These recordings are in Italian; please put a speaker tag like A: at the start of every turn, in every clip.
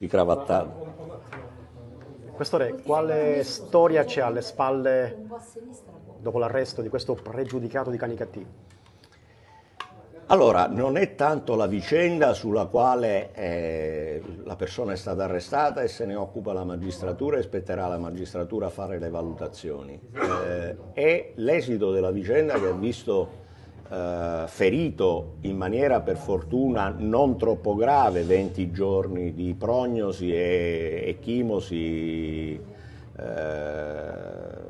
A: di cravattato. Questore, quale storia c'è alle spalle dopo l'arresto di questo pregiudicato di cani cattivi? Allora, non è tanto la vicenda sulla quale eh, la persona è stata arrestata e se ne occupa la magistratura e spetterà la magistratura fare le valutazioni. Eh, è l'esito della vicenda che ha visto eh, ferito in maniera per fortuna non troppo grave, 20 giorni di prognosi e, e chimosi, eh,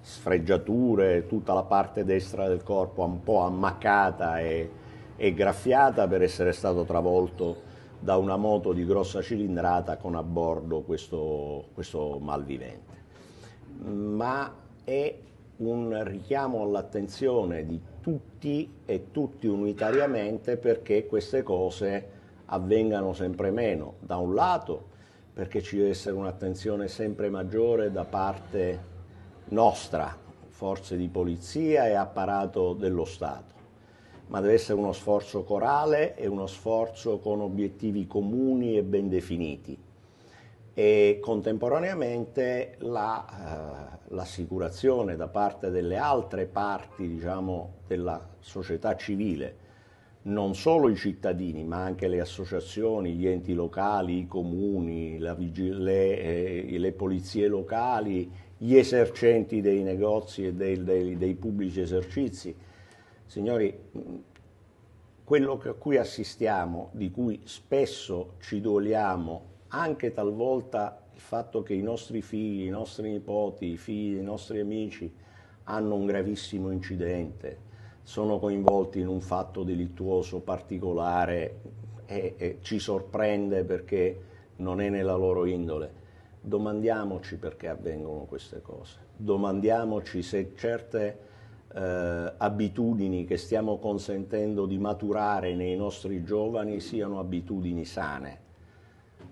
A: sfregiature, tutta la parte destra del corpo un po' ammaccata e, e graffiata per essere stato travolto da una moto di grossa cilindrata con a bordo questo, questo malvivente. Ma è un richiamo all'attenzione di tutti e tutti unitariamente perché queste cose avvengano sempre meno. Da un lato perché ci deve essere un'attenzione sempre maggiore da parte nostra, forze di polizia e apparato dello Stato, ma deve essere uno sforzo corale e uno sforzo con obiettivi comuni e ben definiti e contemporaneamente la, eh, l'assicurazione da parte delle altre parti diciamo, della società civile, non solo i cittadini ma anche le associazioni, gli enti locali, i comuni, vigi- le, eh, le, polizie locali, gli esercenti dei negozi e dei, dei, dei pubblici esercizi. Signori, quello a cui assistiamo, di cui spesso ci doliamo anche talvolta il fatto che i nostri figli, i nostri nipoti, i figli dei nostri amici hanno un gravissimo incidente, sono coinvolti in un fatto delittuoso particolare e, e ci sorprende perché non è nella loro indole. Domandiamoci perché avvengono queste cose, domandiamoci se certe eh, abitudini che stiamo consentendo di maturare nei nostri giovani siano abitudini sane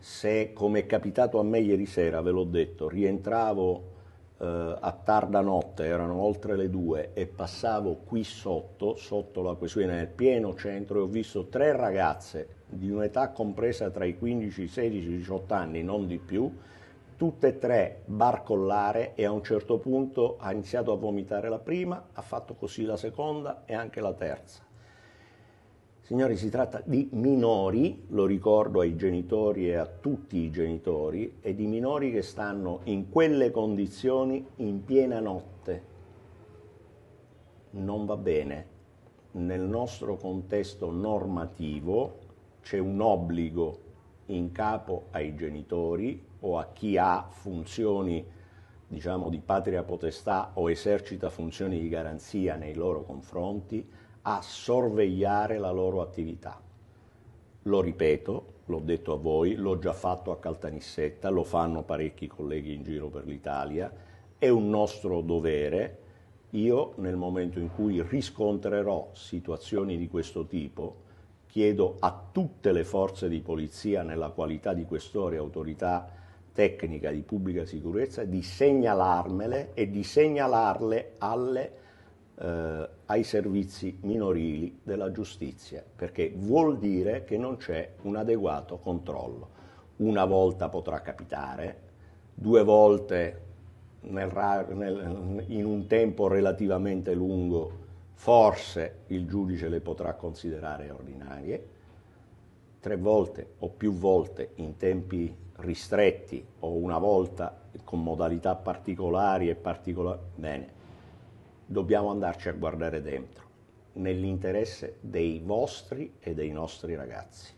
A: se, come è capitato a me ieri sera, ve l'ho detto, rientravo eh, a tarda notte, erano oltre le due, e passavo qui sotto, sotto la questione nel pieno centro, e ho visto tre ragazze di un'età compresa tra i 15, 16, 18 anni, non di più, tutte e tre barcollare e a un certo punto ha iniziato a vomitare la prima, ha fatto così la seconda e anche la terza. Signori, si tratta di minori, lo ricordo ai genitori e a tutti i genitori, e di minori che stanno in quelle condizioni in piena notte. Non va bene. Nel nostro contesto normativo c'è un obbligo in capo ai genitori o a chi ha funzioni diciamo di patria potestà o esercita funzioni di garanzia nei loro confronti a sorvegliare la loro attività. Lo ripeto, l'ho detto a voi, l'ho già fatto a Caltanissetta, lo fanno parecchi colleghi in giro per l'Italia, è un nostro dovere. Io nel momento in cui riscontrerò situazioni di questo tipo, chiedo a tutte le forze di polizia nella qualità di questore e autorità tecnica di pubblica sicurezza di segnalarmele e di segnalarle alle eh, ai servizi minorili della giustizia, perché vuol dire che non c'è un adeguato controllo. Una volta potrà capitare, due volte nel nel, in un tempo relativamente lungo forse il giudice le potrà considerare ordinarie, tre volte o più volte in tempi ristretti o una volta con modalità particolari e particolari. Bene, dobbiamo andarci a guardare dentro, nell'interesse dei vostri e dei nostri ragazzi.